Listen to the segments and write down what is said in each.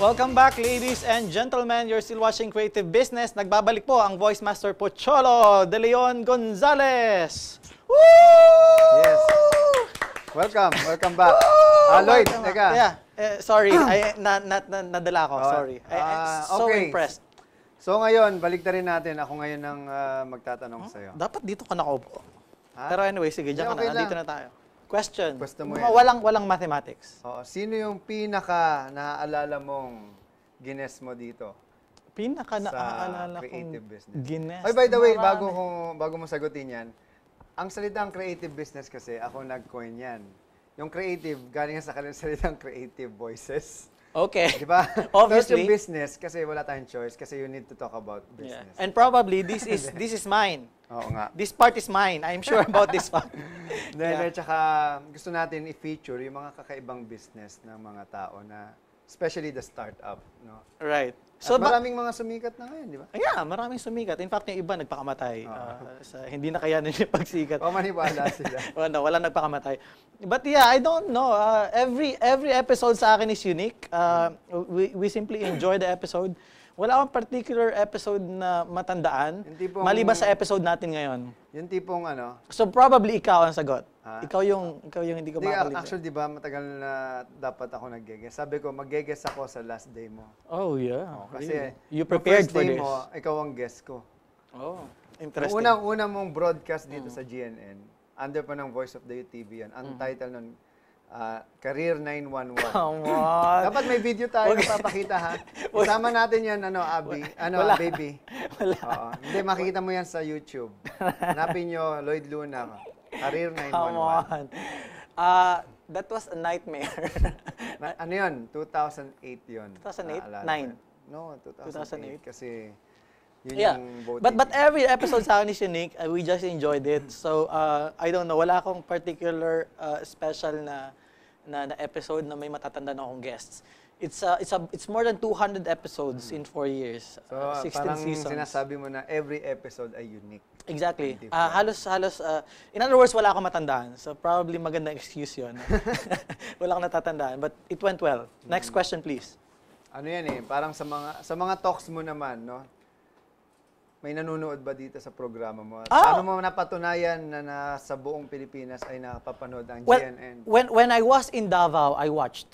Welcome back ladies and gentlemen. You're still watching Creative Business. Nagbabalik po ang Voice Master Pocholo, De Leon Gonzales. Woo! Yes. Welcome, welcome back. Ah, Lloyd, welcome. teka. Yeah. Eh, sorry, I, na, na, na, nadala ko. Oh, sorry. I, uh, so okay. impressed. So ngayon, balik na rin natin. Ako ngayon ang uh, magtatanong huh? Hmm? sa'yo. Dapat dito ka nakaupo. Ha? Ah? Pero anyway, sige, diyan okay ka na. Lang. Dito na tayo. Question. Question mo yan. Walang, walang mathematics. Oo. Sino yung pinaka naaalala mong gines mo dito? Pinaka sa naaalala creative kong business. gines. Oy, by the way, bago, ano. kong, bago mo sagutin yan, ang salitang creative business kasi, ako nag-coin yan. Yung creative, galing sa kanilang salitang creative voices. Okay. Di ba? Obviously. First business, kasi wala tayong choice, kasi you need to talk about business. Yeah. And probably, this is, this is mine. Oo nga. This part is mine. I'm sure about this part. Then, yeah. at gusto natin i-feature yung mga kakaibang business ng mga tao na especially the startup, no? Right. So At maraming mga sumikat na ngayon, di ba? Yeah, maraming sumikat. In fact, yung iba nagpakamatay. Oh. Uh, sa, hindi na kaya yung pagsikat. O maniwala sila. wala, wala nagpakamatay. But yeah, I don't know. Uh, every every episode sa akin is unique. Uh, we, we simply enjoy the episode. Wala akong particular episode na matandaan, tipong- maliban sa episode natin ngayon. Yung tipong ano, So probably ikaw ang sagot. Ah. Ikaw yung ikaw yung hindi ko makalimutan. makakalimutan. actually, di ba, matagal na dapat ako nag-guess. Sabi ko, mag-guess ako sa last day mo. oh yeah. Oh, kasi, Really? you prepared first for this. mo, ikaw ang guest ko. Oh, interesting. unang-una mong broadcast dito mm. sa GNN, under pa ng Voice of the Youth TV yan, ang mm. title nun, Uh, Career 911. Come on. Dapat may video tayo okay. papakita ha. Isama natin yan, ano, Abby. Ano, Wala. baby. Wala. Oo. Hindi, makikita mo yan sa YouTube. Hanapin nyo, Lloyd Luna. Career 911. Come on. Uh, that was a nightmare. ano yun? 2008 yun. 2008? 9. No, 2008. 2008. Kasi yun yeah. yung voting. But, but every episode sa akin ni Shinique, uh, we just enjoyed it. So, uh, I don't know, wala akong particular uh, special na, na, na episode na may matatanda na akong guests. It's a, uh, it's a, it's more than 200 episodes mm. in four years. Uh, so, uh, 16 parang seasons. sinasabi mo na every episode ay unique. Exactly. Uh, halos, halos, uh, in other words, wala akong matandaan. So, probably magandang excuse yon. wala akong natatandaan. But it went well. Next mm. question, please. Ano yan eh, parang sa mga, sa mga talks mo naman, no? may nanonood ba dito sa programa mo? At oh. Paano mo napatunayan na nasa buong Pilipinas ay nakapapanood ang well, GNN? When, when I was in Davao, I watched.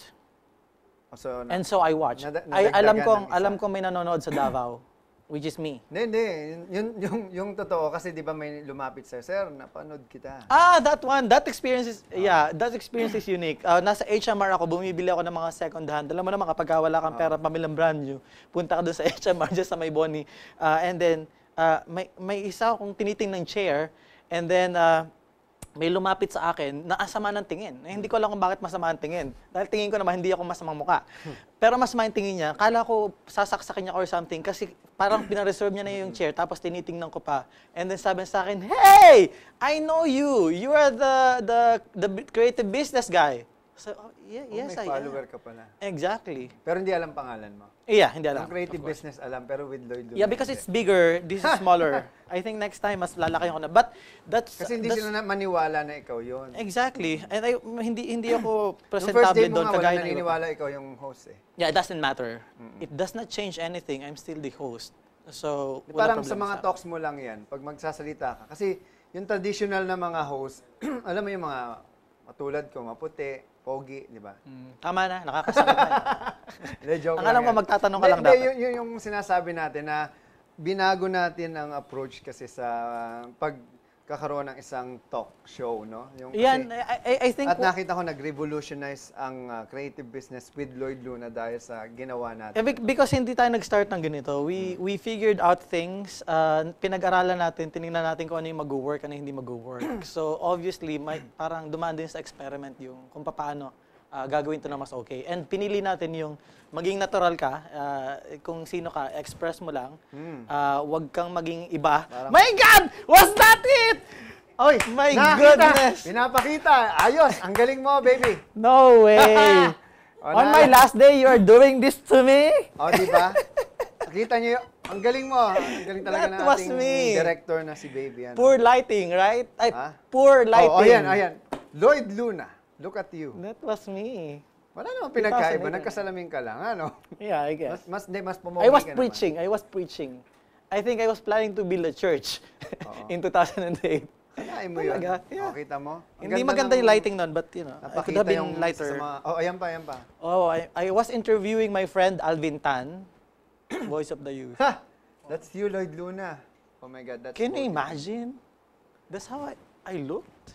Oh, so, na, And so I watched. Na, I, alam kong alam ko may nanonood sa Davao. Which is me. Hindi, hindi. Yung, yung, yung totoo, kasi di ba may lumapit sa'yo, Sir, napanood kita. Ah, that one. That experience is, yeah, that experience is unique. Uh, nasa HMR ako, bumibili ako ng mga second hand. Alam mo naman, kapag wala kang ah. pera, pamilang brand new, punta ka doon sa HMR, just sa may Bonnie. Uh, and then, uh, may, may isa akong tiniting ng chair, and then, uh, may lumapit sa akin na asama ng tingin. Eh, hindi ko alam kung bakit masama ang tingin. Dahil tingin ko naman, hindi ako masamang muka. Pero masama yung tingin niya. Kala ko sasaksakin niya or something kasi parang pinareserve niya na yung chair tapos tinitingnan ko pa. And then sabi sa akin, Hey! I know you! You are the, the, the creative business guy. So, oh, yeah, oh, yes, may I follower am. ka pala. Exactly. Pero hindi alam pangalan mo. Yeah, hindi alam. Ang creative business alam, pero with Lloyd Lumende. Yeah, because it's bigger, this is smaller. I think next time, mas lalaki ako na. But that's... Kasi hindi that's, sila na maniwala na ikaw yon. Exactly. And I, hindi hindi ako presentable doon. First day mo nga, naniniwala ikaw yung host eh. Yeah, it doesn't matter. Mm-mm. It does not change anything. I'm still the host. So, wala Parang sa mga sa talks mo lang yan, pag magsasalita ka. Kasi yung traditional na mga host, alam mo yung mga matulad ko, maputi, Pogi, di ba? Mm, tama na, nakakasakit na. Hindi, joke Ang alam ko, magtatanong ka lang dapat. Yun, yung, yung sinasabi natin na binago natin ang approach kasi sa pag kakaroon ng isang talk show, no? Yung Yan, kasi, I, I think... At nakita ko nag-revolutionize ang uh, creative business with Lloyd Luna dahil sa ginawa natin. Eh, because hindi tayo nag-start ng ganito. We hmm. we figured out things, uh, pinag-aralan natin, tinignan natin kung ano yung mag-work, ano yung hindi mag-work. so, obviously, may, parang dumaan din sa experiment yung kung paano uh, gagawin to na mas okay. And pinili natin yung maging natural ka, uh, kung sino ka, express mo lang. Mm. Uh, wag kang maging iba. Parang... My God! Was that it? Oy, my nakita. goodness! Pinapakita. Ayos, ang galing mo, baby. No way! On my last day, you are doing this to me? O, oh, di ba? Nakita niyo, ang galing mo. Ang galing talaga That na ating me. director na si Baby. Ano? Poor lighting, right? Ay, ah? poor lighting. Oh, oh, ayan, ayan. Lloyd Luna. Look at you. That was me. Wala namang pinagkaiba. Nagkasalamin ka lang, ano? Yeah, I guess. Mas, mas, de, mas I was preaching. Naman. I was preaching. I think I was planning to build a church in 2008. Kalain mo yun. Talaga? Yeah. Oh, kita mo? Ang Hindi maganda ng, yung lighting nun, but you know, Napakita could have been lighter. Mga, oh, ayan pa, ayan pa. Oh, I, I was interviewing my friend Alvin Tan, voice of the youth. Ha! That's you, Lloyd Luna. Oh my God, that's Can you imagine? That's how I, I looked.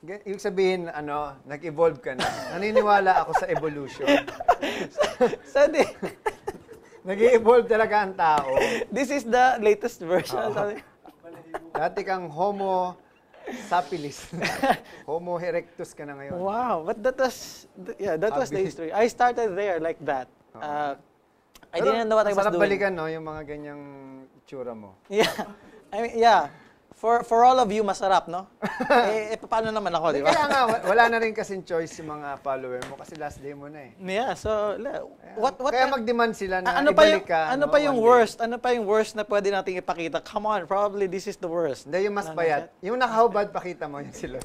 Ibig sabihin, ano, nag-evolve ka na. Naniniwala ako sa evolution. so, Nag-evolve talaga ang tao. This is the latest version. Oo. Dati kang homo sapilis. homo erectus ka na ngayon. Wow, but that was, yeah, that was the history. I started there like that. Uh, I Pero, didn't know what I was doing. Sarap balikan, no, yung mga ganyang itsura mo. Yeah. I mean, yeah. For for all of you, masarap, no? eh, eh, paano naman ako, di ba? Kaya nga, wala na rin kasing choice yung mga follower mo kasi last day mo na eh. Yeah, so, what, what, kaya mag-demand sila na ano pa yung, ka, Ano no, pa oh, yung worst? Day. Ano pa yung worst na pwede nating ipakita? Come on, probably this is the worst. Hindi, yung mas ano bayat. Na yung nakahubad, pakita mo yun sila.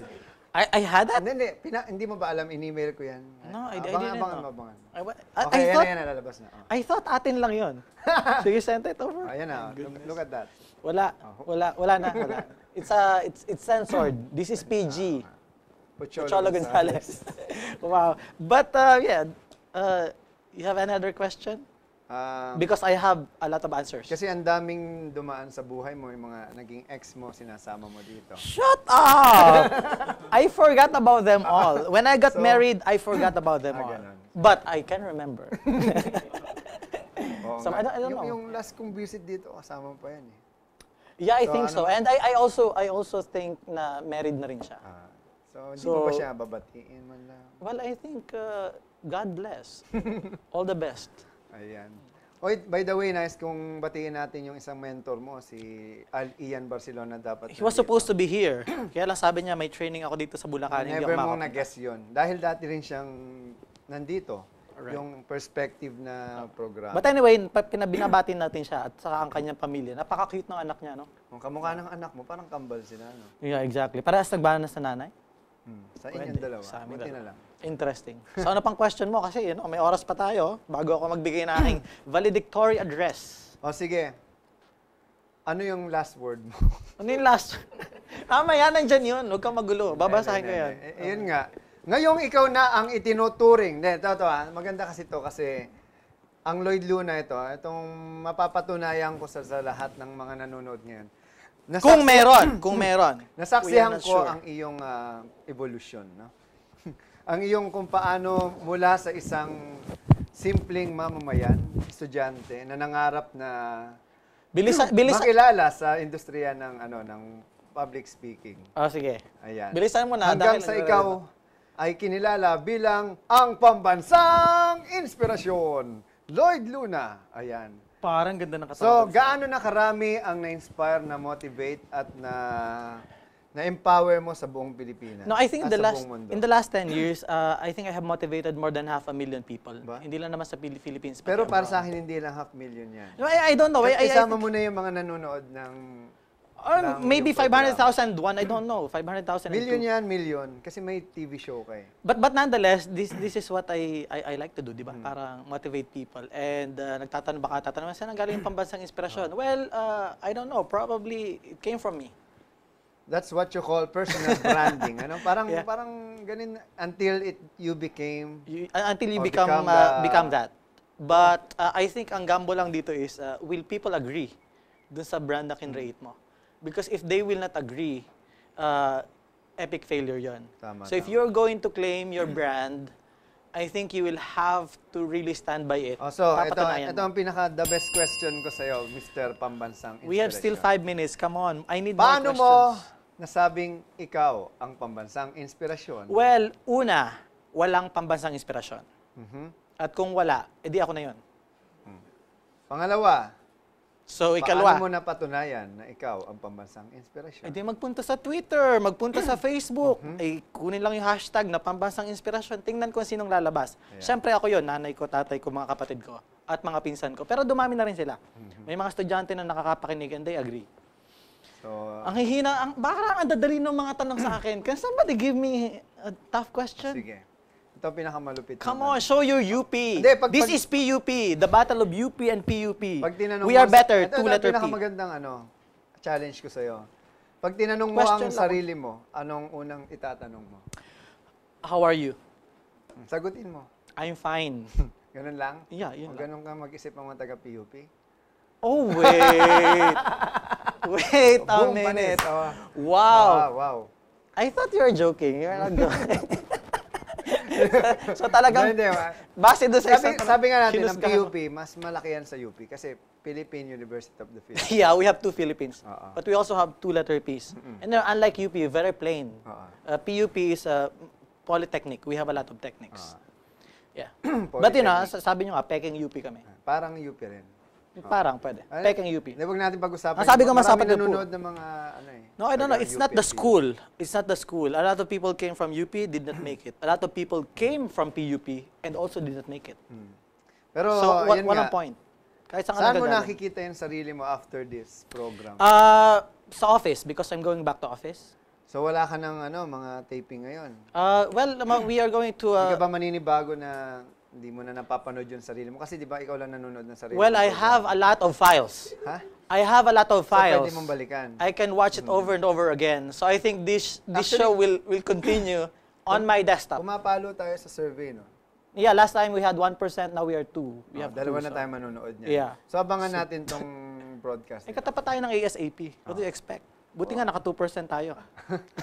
I, I had that? Hindi, hindi. Pina, hindi mo ba alam, in-email ko yan? No, I, abang, I didn't abangan, know. Abangan, abangan. I, okay, I yan thought, na yan, nalalabas na. Oh. I thought atin lang yun. Sige, send it over. Ayan oh, na, look, look at that. Wala. Wala. Wala na. Wala. It's, a it's, it's censored. This is PG. Ah, ah. Pocholo, Pocholo Gonzalez. wow. But uh, yeah, uh, you have another question? Um, Because I have a lot of answers. Kasi ang daming dumaan sa buhay mo, yung mga naging ex mo, sinasama mo dito. Shut up! I forgot about them all. When I got So- married, I forgot about them Ah, all. But I can remember. So, I don't- I don't yung, know. Yung last kong visit dito, kasama mo pa yan eh. Yeah, I So, think so. ano- And I, I also I also think na married na rin siya. Ah, so, hindi mo ba siya babatiin man lang? Well, I think uh, God bless. All the best. Ayan. Oy, by the way, nice kung batiin natin yung isang mentor mo, si Al Ian Barcelona dapat. He was supposed to be here. Kaya lang sabi niya may training ako dito sa Bulacan, hindi ako Never mo na guess 'yon. Dahil dati rin siyang nandito. Alright. yung perspective na ah. program. But anyway, pa- natin siya at saka ang kanyang pamilya. Napaka-cute ng anak niya, no? Kung kamukha ng anak mo, parang kambal sila, no? Yeah, exactly. Parehas nagbanas sa nanay. Hmm. Sa inyong Pwede. dalawa, Sa amin dalawa. lang. Interesting. So ano pang question mo? Kasi you may oras pa tayo oh, bago ako magbigay ng aking valedictory address. O sige, ano yung last word mo? Ano yung last? Tama yan, nandyan yun. Huwag kang magulo. Babasahin ko yan. Ayun eh, yun nga, Ngayong ikaw na ang itinuturing. Hindi, to, ito ah. Maganda kasi to kasi ang Lloyd Luna ito, itong mapapatunayan ko sa, sa lahat ng mga nanonood ngayon. Nasaksi- Kung meron, kung meron. Nasaksihan ko sure. ang iyong ah, evolution. No? ang iyong kung paano mula sa isang simpleng mamamayan, estudyante, na nangarap na bilis, hmm, bilis, makilala sa industriya ng ano ng public speaking. Oh, sige. Ayan. Bilisan mo na. Hanggang dahil sa ano- ikaw ay kinilala bilang ang pambansang inspirasyon. Lloyd Luna, ayan. Parang ganda ng katawag. So, gaano na karami ang na-inspire, na-motivate at na na-empower mo sa buong Pilipinas? No, I think in ah, the last in the last 10 years, uh, I think I have motivated more than half a million people. Ba? Hindi lang naman sa Philippines. Pero para sa akin hindi lang half million 'yan. No, I, I don't know. Kasi I, I, isama I think... mo na 'yung mga nanonood ng Or maybe 500,000 one, I don't know. 500,000 Million yan, million. Kasi may TV show kay. Eh. But but nonetheless, this this is what I I, I like to do, di ba? Hmm. Parang motivate people. And uh, nagtatanong baka tatanong, saan ang galing yung pambansang inspirasyon? Ah. Well, uh, I don't know. Probably it came from me. That's what you call personal branding. ano? Parang yeah. parang ganin until it you became you, uh, until you become become, uh, the, become that. But uh, I think ang gamble lang dito is uh, will people agree dun sa brand na kinreate mo? Because if they will not agree, uh, epic failure yon. so tama. if you're going to claim your brand, I think you will have to really stand by it. Oh, so ito, ito ang pinaka the best question ko sa'yo, Mr. Pambansang We have still five minutes. Come on. I need Paano more questions. mo nasabing ikaw ang pambansang inspirasyon? Well, una, walang pambansang inspirasyon. Mm-hmm. At kung wala, edi ako na yon. Mm. Pangalawa, So, ikalwa. Paano mo napatunayan na ikaw ang pambansang inspirasyon? Hindi, magpunta sa Twitter, magpunta sa Facebook. Mm-hmm. Ay, kunin lang yung hashtag na pambansang inspirasyon. Tingnan kung sinong lalabas. Yeah. Siyempre ako yon nanay ko, tatay ko, mga kapatid ko, at mga pinsan ko. Pero dumami na rin sila. Mm-hmm. May mga estudyante na nakakapakinig and they agree. So, uh, ang hihina, ang, parang ang dadali ng mga tanong sa akin. Can somebody give me a tough question? Sige. Ito pinakamalupit. Come on, show your UP. Hindi, pag- This pag- is PUP, the battle of UP and PUP. Pag tinanong We are sa- better, Ito, ito, two-letter P. pinakamagandang ano, challenge ko sa'yo. Pag tinanong mo ang lang. sarili mo, anong unang itatanong mo? How are you? Hmm, sagutin mo. I'm fine. Ganun lang? Yeah, yun o lang. ganun ka mag-isip ng mga taga-PUP? Oh, wait. wait a Boom, minute. panis. Wow. Wow, wow. I thought you were joking. You're not joking. so talagang, hindi, base doon sa sabi, isang... Sabi nga natin, ng PUP, mas malaki yan sa UP kasi Philippine University of the Philippines. yeah, we have two Philippines. Uh -oh. But we also have two letter Ps. Mm -hmm. And they're unlike UP, very plain. Uh -oh. uh, PUP is a polytechnic. We have a lot of technics. Uh -oh. Yeah. But you know, sabi nyo nga, peking UP kami. Parang UP rin. Ah. Parang pwede. Ano? Pekang UP. Hindi, wag natin pag-usapan. Ang sabi ko masapat na po. ng mga ano eh. No, I don't know. It's UP not the school. It's not the school. A lot of people came from UP, did not make it. A lot of people came from PUP and also did not make it. Hmm. Pero, so, what, yun what nga, point? Kahit saan, saan mo nakikita yung sarili mo after this program? Uh, sa office, because I'm going back to office. So wala ka ng ano, mga taping ngayon? Uh, well, we are going to... Uh, Hindi ka ba maninibago na hindi mo na napapanood yung sarili mo. Kasi di ba ikaw lang nanonood ng sarili Well, mo. I have a lot of files. Ha? I have a lot of files. So, pwede mong balikan. I can watch it over and over again. So I think this this Actually, show will will continue on my desktop. Pumapalo tayo sa survey, no? Yeah, last time we had 1%, now we are 2. We oh, have dalawa two, na so. tayo manonood niya. Yeah. So abangan natin tong broadcast. Eh, katapat tayo ng ASAP. What oh. do you ah. expect? Buti oh. nga naka 2% tayo.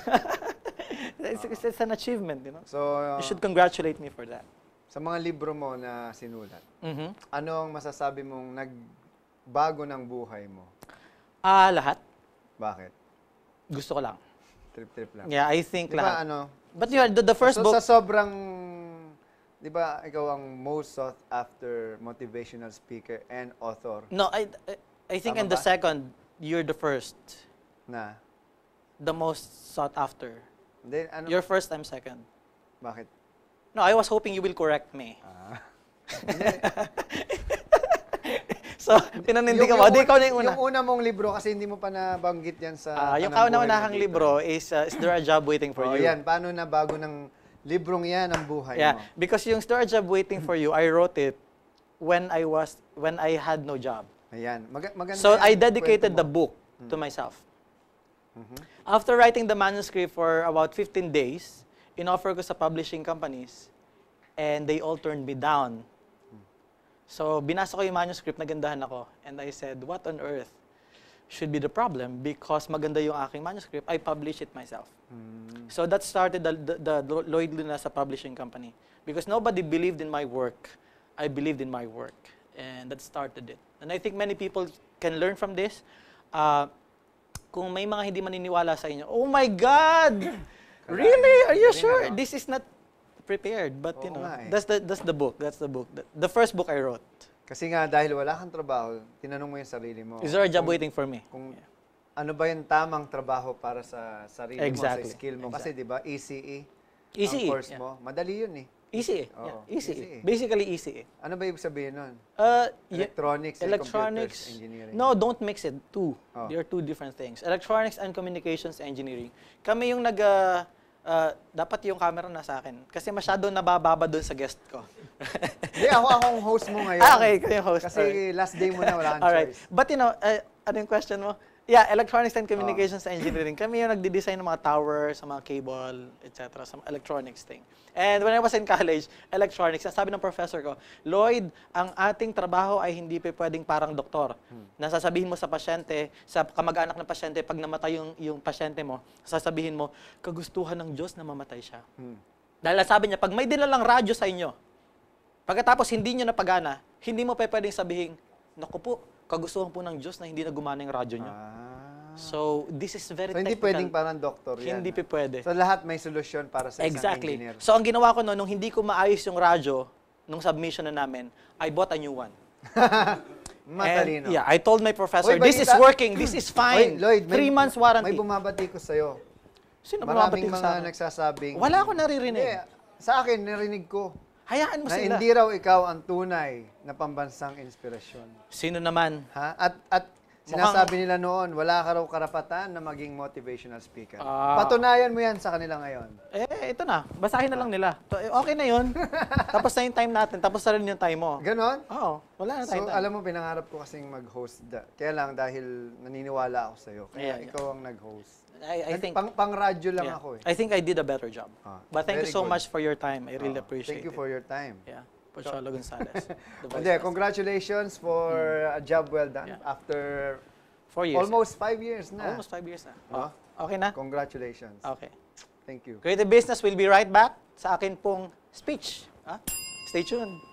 it's, it's, it's an achievement, you know? So, uh, you should congratulate me for that. Sa mga libro mo na sinulat, mm-hmm. ano ang masasabi mong nagbago ng buhay mo? Ah, lahat. Bakit? Gusto ko lang. Trip-trip lang. Yeah, I think Di ba, lahat. ano? But yeah, the, the first so, book... Sa sobrang... Di ba, ikaw ang most sought after motivational speaker and author? No, I, I think Tama in the second, you're the first. Na? The most sought after. Then, ano? You're first, I'm second. Bakit? No, I was hoping you will correct me. Ah. so, pinanindig ka ba? Di, ikaw na yung una. Yung una mong libro kasi hindi mo pa nabanggit yan sa... Ah, yung kauna-unahang libro is uh, Is There a Job Waiting for oh, You? Yan, paano na bago ng librong yan ang buhay yeah, mo? Yeah, because yung Is There a Job Waiting for You, I wrote it when I was when I had no job. Ayan. Mag- maganda so, I dedicated the book hmm. to myself. Mm-hmm. After writing the manuscript for about 15 days, inoffer ko sa publishing companies and they all turned me down. So, binasa ko yung manuscript, nagandahan ako. And I said, what on earth should be the problem? Because maganda yung aking manuscript, I publish it myself. Mm. So, that started the, the, the Lloyd sa Publishing Company. Because nobody believed in my work. I believed in my work. And that started it. And I think many people can learn from this. Uh, kung may mga hindi maniniwala sa inyo, oh my God! Really? Are you sure? Ano? This is not prepared, but you know, eh. that's the that's the book. That's the book. The, first book I wrote. Kasi nga, dahil wala kang trabaho, tinanong mo yung sarili mo. Is there a job waiting for me? Kung ano ba yung tamang trabaho para sa sarili mo, sa skill mo. Kasi di ba, ECE, Easy. ang e e, course yeah. mo, madali yun eh. Easy eh. Oo, Yeah, easy. easy eh. Basically easy eh. Ano ba 'yung sabihin nun? Uh, yeah. Electronics and computers engineering. No, don't mix it. Two. Oh. They are two different things. Electronics and communications engineering. Kami yung nag... uh, uh, dapat yung camera na sa akin. Kasi masyado nabababa doon sa guest ko. Di ako ako host mo ngayon. Ah, okay, kayo yung host. Kasi Alright. last day mo na, wala kang Alright. choice. But you know, uh, ano yung question mo? Yeah, electronics and communications oh. engineering. Kami yung nagde-design ng mga tower, sa mga cable, etc. Sa electronics thing. And when I was in college, electronics, sabi ng professor ko, Lloyd, ang ating trabaho ay hindi pa pwedeng parang doktor. Hmm. Nasasabihin mo sa pasyente, sa kamag-anak ng pasyente, pag namatay yung, yung pasyente mo, sasabihin mo, kagustuhan ng Diyos na mamatay siya. Hmm. Dahil sabi niya, pag may dilalang radyo sa inyo, pagkatapos hindi nyo napagana, hindi mo pa pwedeng sabihin, naku po, kagustuhan po ng Diyos na hindi na gumana yung radyo nyo. Ah. So, this is very so, technical. hindi pwedeng parang doktor yan. Hindi ah. pwede. So, lahat may solusyon para sa exactly. isang engineer. So, ang ginawa ko noon, nung hindi ko maayos yung radyo, nung submission na namin, I bought a new one. Matalino. And, yeah, I told my professor, Oy, this is ah, working, this is fine. Oy, Lloyd, may, months warranty. May bumabati ko sa'yo. Sino Maraming bumabati ko sa mga nagsasabing... Wala akong naririnig. Eh, sa akin, narinig ko. Hayaan mo na sila. hindi raw ikaw ang tunay na pambansang inspirasyon. Sino naman? Ha? At, at Sinasabi nila noon, wala ka raw karapatan na maging motivational speaker. Ah. Patunayan mo yan sa kanila ngayon. Eh, ito na. Basahin na lang nila. Eh, okay na yun. tapos na yung time natin. Tapos na rin yung time mo. Ganon? Oo. Wala na So, tayong time. alam mo, pinangarap ko kasing mag-host. Da. Kaya lang, dahil naniniwala ako sa'yo. Kaya Yeah, yeah. ikaw ang nag-host. I, I think... pang, pang-radyo lang yeah. ako eh. I think I did a better job. Ah, But thank you so good. much for your time. I really Ah, appreciate it. Thank you for your time. Yeah. Pacholo Gonzalez. Hindi, congratulations for a job well done yeah. after Four years. Almost five years na. Almost five years na. Oh. Okay na? Congratulations. Okay. Thank you. Creative Business will be right back sa akin pong speech. Ah? Stay tuned.